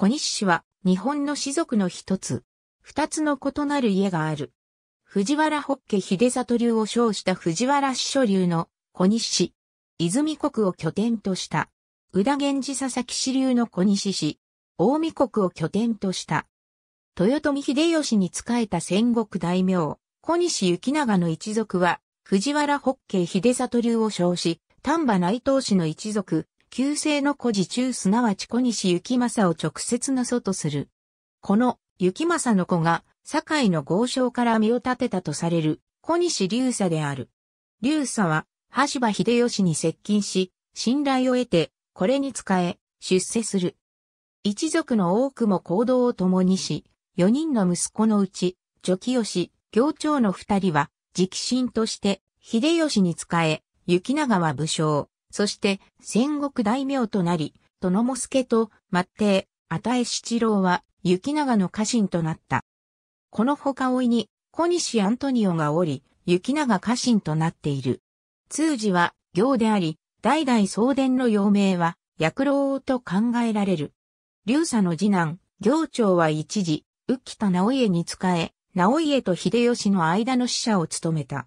小西市は日本の氏族の一つ。二つの異なる家がある。藤原北家秀里流を称した藤原氏所流の小西市。泉国を拠点とした。宇田源氏佐々木氏流の小西市。大見国を拠点とした。豊臣秀吉に仕えた戦国大名、小西行長の一族は、藤原北家秀里流を称し、丹波内藤氏の一族、旧姓の古事中すなわち小西行政を直接の祖とする。この行政の子が、堺の豪商から身を立てたとされる、小西流佐である。流佐は、橋場秀吉に接近し、信頼を得て、これに仕え、出世する。一族の多くも行動を共にし、四人の息子のうち、助清、行長の二人は、直進として、秀吉に仕え、雪永は武将、そして戦国大名となり、殿も助と末帝、与え七郎は雪長の家臣となった。この他追いに小西アントニオがおり、雪長家臣となっている。通詞は行であり、代々送電の幼名は薬老と考えられる。劉佐の次男、行長は一時、浮田直家に仕え、直家と秀吉の間の使者を務めた。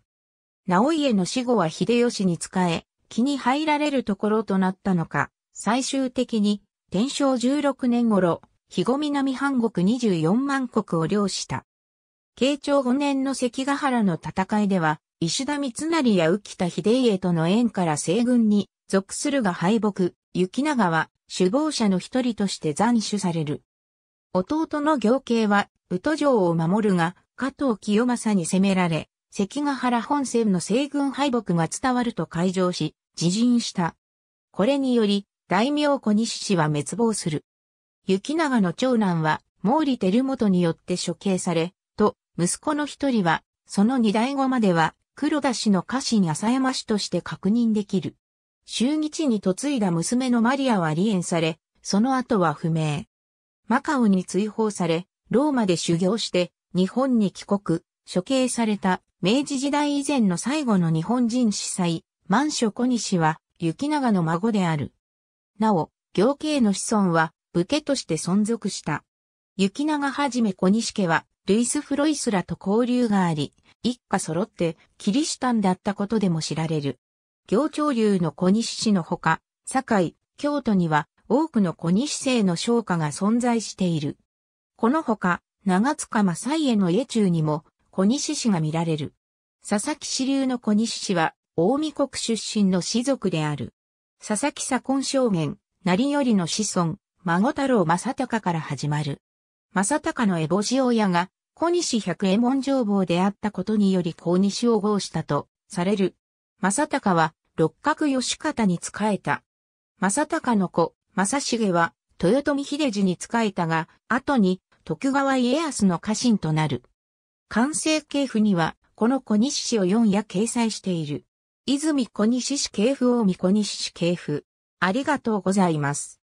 直家の死後は秀吉に仕え、気に入られるところとなったのか、最終的に、天正16年頃、肥後南半国24万国を領した。慶長5年の関ヶ原の戦いでは、石田三成や浮田秀家との縁から西軍に属するが敗北、雪長は首謀者の一人として斬首される。弟の行慶は、宇都城を守るが、加藤清正に攻められ、関ヶ原本線の西軍敗北が伝わると会場し、自陣した。これにより、大名小西氏は滅亡する。雪長の長男は、毛利輝元によって処刑され、と、息子の一人は、その二代後までは、黒田氏の家臣浅山氏として確認できる。襲議地に嫁いだ娘のマリアは離縁され、その後は不明。マカオに追放され、ローマで修行して、日本に帰国、処刑された明治時代以前の最後の日本人司祭、満所小西は、雪長の孫である。なお、行慶の子孫は、武家として存続した。雪長はじめ小西家は、ルイス・フロイスらと交流があり、一家揃ってキリシタンだったことでも知られる。行長流の小西氏のほか、堺、京都には多くの小西姓の商家が存在している。このほか、長塚正家の家中にも小西氏が見られる。佐々木支流の小西氏は大見国出身の士族である。佐々木左近将軍、成りの子孫、孫太郎正隆から始まる。正隆の烏帽子親が、小西百右衛門女坊であったことにより小西を号したと、される。正隆は、六角義方に仕えた。正隆の子、正重は、豊臣秀次に仕えたが、後に、徳川家康の家臣となる。関西系譜には、この小西氏を4夜掲載している。泉小西市系譜大見小西市系譜。ありがとうございます。